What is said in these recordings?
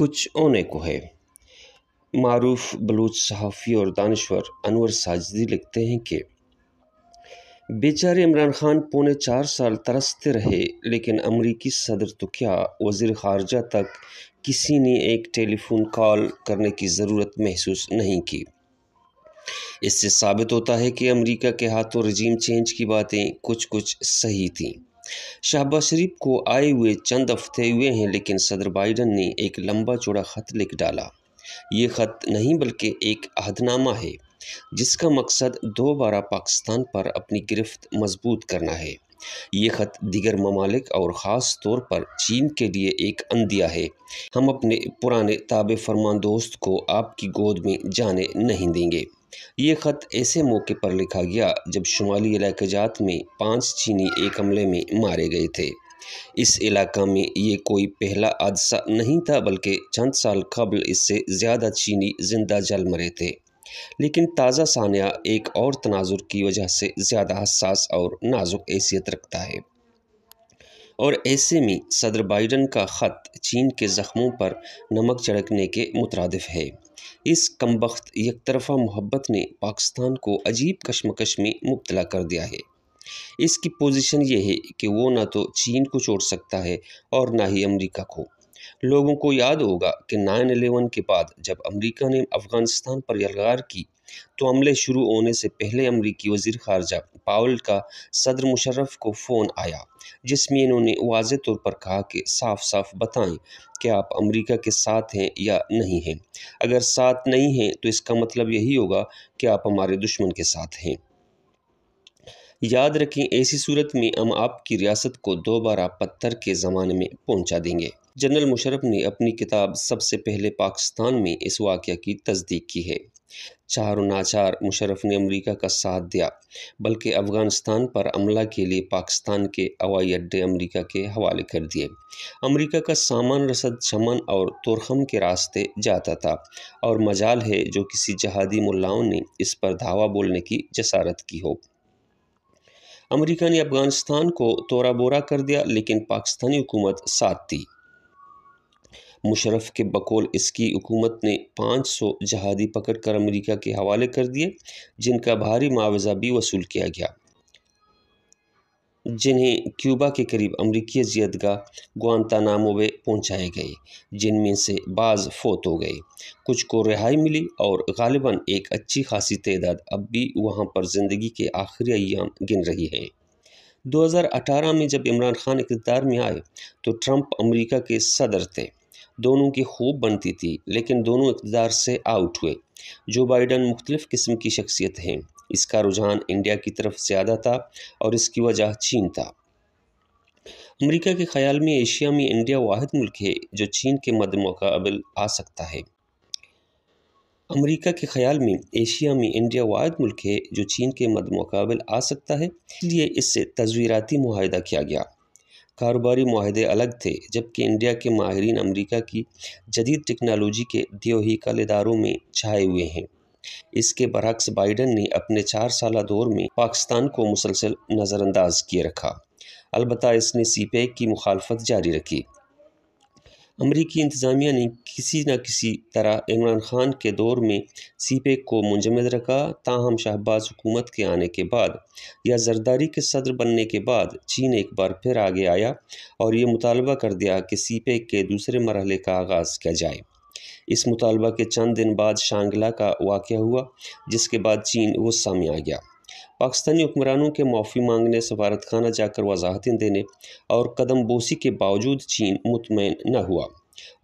कुछ होने को है मरूफ बलूच सहाफ़ी और दानश्वर अनवर साजदी लिखते हैं कि बेचारे इमरान खान पौने चार साल तरसते रहे लेकिन अमरीकी सदर तो क्या वजीर खारजा तक किसी ने एक टेलीफोन कॉल करने की ज़रूरत महसूस नहीं की इससे साबित होता है कि अमरीका के हाथों रजीम चेंज की बातें कुछ कुछ सही थीं शहबाज शरीफ को आए हुए चंद हफ्ते हुए हैं लेकिन सदर बाइडन ने एक लंबा चौड़ा ख़त लिख डाला ये ख़त नहीं बल्कि एक अहदनामा है जिसका मकसद दोबारा पाकिस्तान पर अपनी गिरफ्त मजबूत करना है ये ख़त दिगर ममालिक और ख़ास तौर पर चीन के लिए एक अंदिया है हम अपने पुराने ताब फरमान दोस्त को आपकी गोद में जाने नहीं देंगे ये ख़त ऐसे मौके पर लिखा गया जब शुमाली इलाके जात में पांच चीनी एक हमले में मारे गए थे इस इलाका में ये कोई पहला हादसा नहीं था बल्कि चंद साल कबल इससे ज़्यादा चीनी जिंदा जल मरे थे लेकिन ताज़ा सानिया एक और तनाजुर की वजह से ज़्यादा हसास और नाजुक हैसियत रखता है और ऐसे में सदर बाइडन का ख़त चीन के ज़ख्मों पर नमक चढ़कने के मुतरदफ है इस कमबख्त यकतरफा मोहब्बत ने पाकिस्तान को अजीब कशमकश में मुबतला कर दिया है इसकी पोजीशन ये है कि वो ना तो चीन को छोड़ सकता है और ना ही अमेरिका को लोगों को याद होगा कि नाइन अलेवन के बाद जब अमरीका ने अफ़गानिस्तान पर यलगार की तो हमले शुरू होने से पहले अमरीकी वजीर खारजा पावल का सदर मुशर्रफ को फ़ोन आया जिसमें इन्होंने वाज तौर पर कहा कि साफ साफ बताएं कि आप अमरीका के साथ हैं या नहीं हैं अगर साथ नहीं हैं तो इसका मतलब यही होगा कि आप हमारे दुश्मन के साथ हैं याद रखें ऐसी सूरत में हम आपकी रियासत को दोबारा पत्थर के ज़माने में पहुंचा देंगे जनरल मुशरफ ने अपनी किताब सबसे पहले पाकिस्तान में इस वाक़ की तस्दीक की है चार नाचार मुशरफ ने अमरीका का साथ दिया बल्कि अफ़गानिस्तान पर अमला के लिए पाकिस्तान के हवाई अड्डे अमरीका के हवाले कर दिए अमरीका का सामान रसद शमन और तुरखम के रास्ते जाता था और मजाल है जो किसी जहादी मुलाओं ने इस पर धावा बोलने की जसारत की हो अमरीका ने अफ़गानिस्तान को तोरा बोरा कर दिया लेकिन पाकिस्तानी हुकूमत साथ दी मुशरफ़ के बकौल इसकी हुकूमत ने पाँच सौ जहादी पकड़ कर अमरीका के हवाले कर दिए जिनका भारी मुआवजा भी वसूल किया गया जिन्हें क्यूबा के करीब अमरीकी जियतगाह नामों में पहुँचाए गए जिनमें से बाज़ फोत हो गए कुछ को रिहाई मिली और गालिबा एक अच्छी खासी तदाद अब भी वहाँ पर ज़िंदगी के आखिरी अयाम गिन रही है 2018 में जब इमरान खान इकतदार में आए तो ट्रंप अमेरिका के सदर थे दोनों की खूब बनती थी लेकिन दोनों इकतदार से आउट हुए जो बाइडन मुख्तलिफ़ किस्म की शख्सियत हैं इसका रुझान इंडिया की तरफ ज़्यादा था और इसकी वजह चीन था अमरीका के ख्याल में एशिया में इंडिया वाद मुल्क है जो चीन के मद मकबल आ सकता है अमेरिका के ख्याल में एशिया में इंडिया वाद मुल्क है जो चीन के मद मकबल आ सकता है इसलिए इससे तजवीराती माहदा किया गया कारोबारी माहदे अलग थे जबकि इंडिया के माहरीन अमरीका की जदीद टेक्नोलॉजी के द्योहीकल इदारों में छाए हुए हैं इसके बरक्स बाइडन ने अपने चार साल दौर में पाकिस्तान को मुसलसल नज़रअंदाज किए रखा अलबत् इसने सी की मुखालफत जारी रखी अमरीकी इंतज़ामिया ने किसी न किसी तरह इमरान खान के दौर में सी पे को मुंजमद रखा ताहम शहबाज हुकूमत के आने के बाद या जरदारी के सदर बनने के बाद चीन एक बार फिर आगे आया और ये मुतालबा कर दिया कि सी पे के दूसरे मरहले का आगाज़ किया जाए इस मुतालबा के चंद दिन बाद शांगला का वाक़ हुआ जिसके बाद चीन गुस्सा में आ गया पाकिस्तानी हुक्मरानों के माफ़ी मांगने सफारत खाना जाकर वजाहतें देने और कदम बोसी के बावजूद चीन मुतमैन न हुआ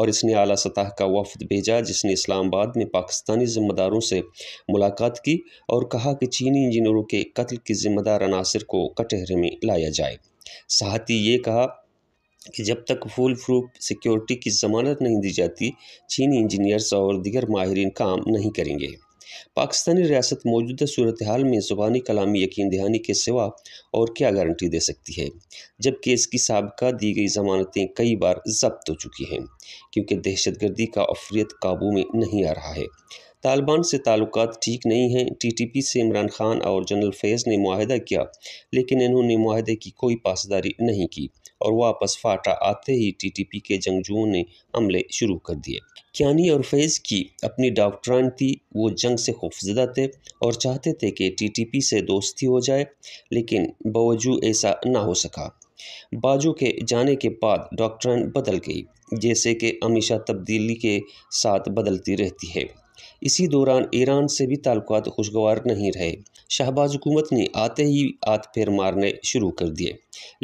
और इसने अली सतह का वफद भेजा जिसने इस्लामाबाद में पाकिस्तानी जिम्मेदारों से मुलाकात की और कहा कि चीनी इंजीनियरों के कत्ल के जिम्मेदार अनासर को कटहरे में लाया जाए साथ ही ये कहा कि जब तक फुल प्रूफ सिक्योरिटी की जमानत नहीं दी जाती चीनी इंजीनियर्स और दिगर माहरीन काम नहीं करेंगे पाकिस्तानी रियासत मौजूदा सूरत हाल में ज़ुबानी कलामी यकीन दहानी के सिवा और क्या गारंटी दे सकती है जबकि इसकी सबका दी गई ज़मानतें कई बार जब्त हो चुकी हैं क्योंकि दहशत गर्दी का अफरीत काबू में नहीं आ रहा है तालिबान से ताल्लुक ठीक नहीं हैं टी टी पी से इमरान खान और जनरल फैज़ ने माहदा किया लेकिन इन्होंने माहदे की कोई पासदारी नहीं की और वापस फाटा आते ही टी टी पी के जंगजुओं ने हमले शुरू कर दिए क्यानी और फैज़ की अपनी डॉक्टरान थी वो जंग से खौफजदा थे और चाहते थे कि टी टी पी से दोस्ती हो जाए लेकिन बावजूद ऐसा ना हो सका बाजू के जाने के बाद डॉक्टरान बदल गई जैसे कि हमेशा तब्दीली के साथ बदलती रहती है इसी दौरान ईरान से भी ताल्लुकात खुशगवार नहीं रहे शहबाज हुकूमत ने आते ही आत फेर मारने शुरू कर दिए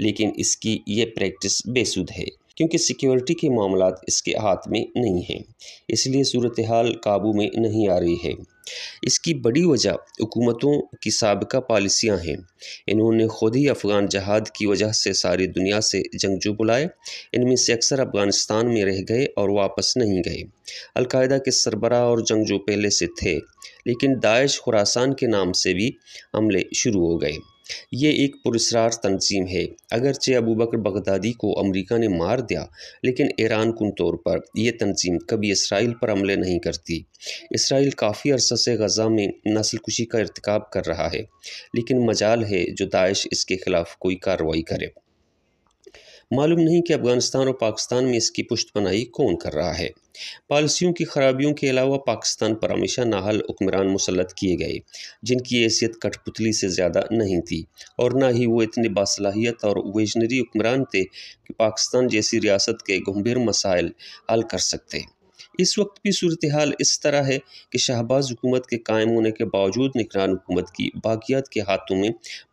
लेकिन इसकी ये प्रैक्टिस बेसुध है क्योंकि सिक्योरिटी के मामला इसके हाथ में नहीं हैं इसलिए सूरत हाल काबू में नहीं आ रही है इसकी बड़ी वजह हुकूमतों की सबका पॉलिसियाँ हैं इन्होंने खुद ही अफ़गान जहाद की वजह से सारी दुनिया से जंगजू बुलाए इनमें से अक्सर अफ़गानिस्तान में रह गए और वापस नहीं गए अलकायदा के सरबरा और जंगजू पहले से थे लेकिन दाइश खुरासान के नाम से भी हमले शुरू हो गए ये एक पुरस्ार तंजीम है अगरचे अबू बकर बगदादी को अमरीका ने मार दिया लेकिन ईरान कन तौर पर यह तंजीम कभी इसराइल पर हमले नहीं करती इसराइल काफ़ी अरसा से गज़ा में नसल कुशी का इरतकब कर रहा है लेकिन मजाल है जो दाइश इसके ख़िलाफ़ कोई कार्रवाई करे मालूम नहीं कि अफगानिस्तान और पाकिस्तान में इसकी पुष्ट बनाई कौन कर रहा है पॉलिसियों की खराबियों के अलावा पाकिस्तान पर हमेशा नाहल हुक्मरान मुसलत किए गए जिनकी हैसियत कठपुतली से ज़्यादा नहीं थी और ना ही वो इतने बासलाहियत और वेजनरी हुक्मरान थे कि पाकिस्तान जैसी रियासत के गंभीर मसाइल हल कर सकते इस वक्त भी सूरत हाल इस तरह है कि शहबाज हुकूमत के कायम होने के बावजूद निगरान हुकूमत की बाकियात के हाथों में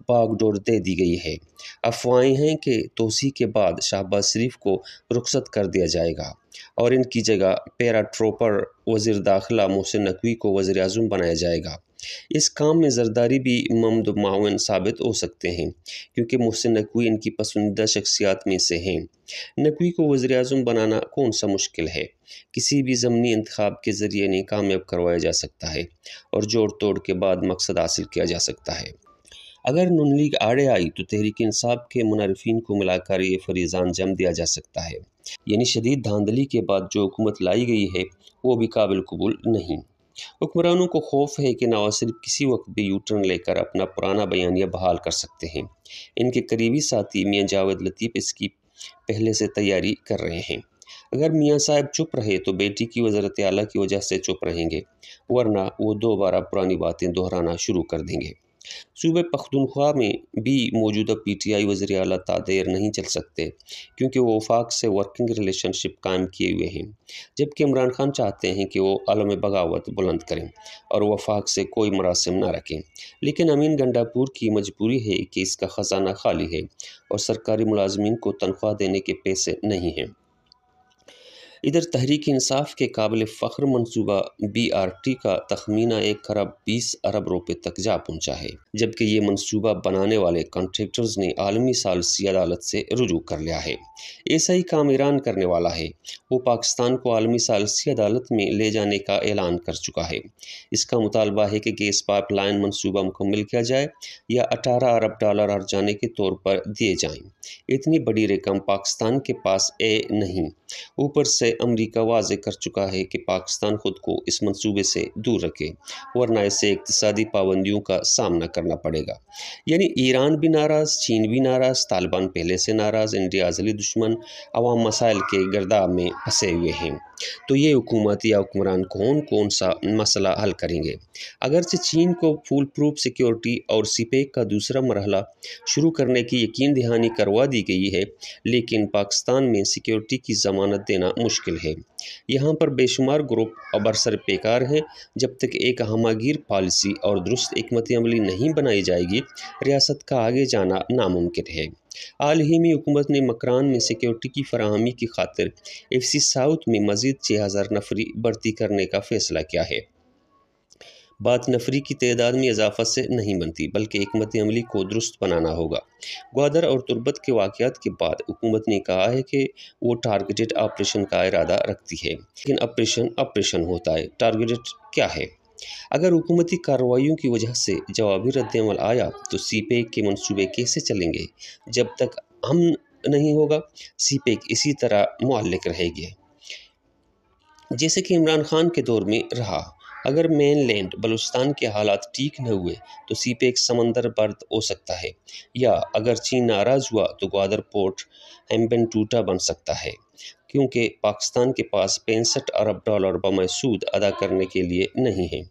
बागडोर दे दी गई है अफवाहें हैं कि तोसी के बाद शहबाज शरीफ को रुखसत कर दिया जाएगा और इनकी जगह पैरा ट्रोपर वज़ी दाखिला मोहसिन नकवी को वज़ी अजम बनाया जाएगा इस काम में जरदारी भी ममद मावन साबित हो सकते हैं क्योंकि मोहसिन नकवी इनकी पसंदीदा शख्सियात में से हैं नकवी को वज़र अजम बनाना कौन सा मुश्किल है किसी भी ज़मनी इंतब के ज़रिए नहीं कामयाब करवाया जा सकता है और जोड़ तोड़ के बाद मकसद हासिल किया जा सकता है अगर नून लीग आड़े आई तो तहरीक इंसाब के मुनारफिन को मिलाकर ये फरीजान जम दिया जा सकता है यानी शदीद धांधली के बाद जो हुकूमत लाई गई है वो भी काबिल कबूल नहीं हुक्मरानों को खौफ है कि नवाज शरीफ किसी वक्त भी यू टर्न लेकर अपना पुराना बयानिया बहाल कर सकते हैं इनके करीबी साथी मियाँ जावेद लतीफ़ इसकी पहले से तैयारी कर रहे हैं अगर मियाँ साहब चुप रहे तो बेटी की वजरत आला की वजह से चुप रहेंगे वरना वो दोबारा पुरानी बातें दोहराना शुरू कर देंगे सूबे पख्तूनख्वा में भी मौजूदा पी टी आई वज़ी अल तादेर नहीं चल सकते क्योंकि वो वफाक से वर्किंग रिलेशनशिप कायम किए हुए हैं जबकि इमरान खान चाहते हैं कि वो अलम बगावत बुलंद करें और वफाक से कोई मरासम ना रखें लेकिन अमीन गंडापुर की मजबूरी है कि इसका ख़जाना खाली है और सरकारी मुलाजमीन को तनख्वाह देने के पैसे नहीं हैं इधर तहरीक इंसाफ के काबिल फ़ख्र मनसूबा बी आर टी का तखमीना एक खरब बीस अरब रुपये तक जा पहुँचा है जबकि ये मनसूबा बनाने वाले कॉन्ट्रेक्टर्स ने आलमी सालसी अदालत से रजू कर लिया है ऐसा ही काम ईरान करने वाला है वो पाकिस्तान को आलमी सालसी अदालत में ले जाने का ऐलान कर चुका है इसका मुतालबा है कि गैस पाइप लाइन मनसूबा मुकम्मल किया जाए या अठारह अरब डॉलर हर जाने के तौर पर दिए जाएँ इतनी बड़ी रकम पाकिस्तान के पास ए नहीं ऊपर से अमरीका वाज कर चुका है कि पाकिस्तान ख़ुद को इस मनसूबे से दूर रखे वरना इसे इकतदी पाबंदियों का सामना करना पड़ेगा यानी ईरान भी नाराज़ चीन भी नाराज़ तालिबान पहले से नाराज़ इंडिया अजली दुश्मन अवाम मसाइल के गर्दा में फंसे हुए हैं तो ये हुकूमत या हुक्मरान कौन कौन सा मसला हल करेंगे से चीन को फूल प्रूफ सिक्योरिटी और सिपेक का दूसरा मरहला शुरू करने की यकीन दहानी करवा दी गई है लेकिन पाकिस्तान में सिक्योरिटी की ज़मानत देना मुश्किल है यहाँ पर बेशुमार ग्रुप अबरसर बेकार हैं जब तक एक हमागीर पॉलिसी और दुरुस्त एकमत अमली नहीं बनाई जाएगी रियासत का आगे जाना नामुमकिन है हाल ही में हुकूमत ने मकरान में सिक्योरिटी की फरहमी की खातिर एफ सी साउथ में मजीद छः हज़ार नफरी भर्ती करने का फैसला किया है बात नफरी की तदाद में इजाफा से नहीं बनती बल्कि हमत अमली को दुरुस्त बनाना होगा ग्वादर और तुरबत के वाक़ात के बाद हुकूमत ने कहा है कि वो टारगेटेड ऑपरेशन का इरादा रखती है लेकिन ऑपरेशन ऑपरेशन होता है टारगेटेड क्या है अगर हुकूमती कार्रवाइयों की वजह से जवाबी रद्दमल आया तो सी पे के मनसूबे कैसे चलेंगे जब तक हम नहीं होगा सी पे इसी तरह मालिक रहेगी जैसे कि इमरान खान के दौर में रहा अगर मेन लैंड बलूचिस्तान के हालात ठीक न हुए तो सी पे एक समंदर बर्द हो सकता है या अगर चीन नाराज़ हुआ तो ग्वादर पोर्ट एम्बन टूटा बन सकता है क्योंकि पाकिस्तान के पास पैंसठ अरब डॉलर बमसूद अदा करने के लिए नहीं है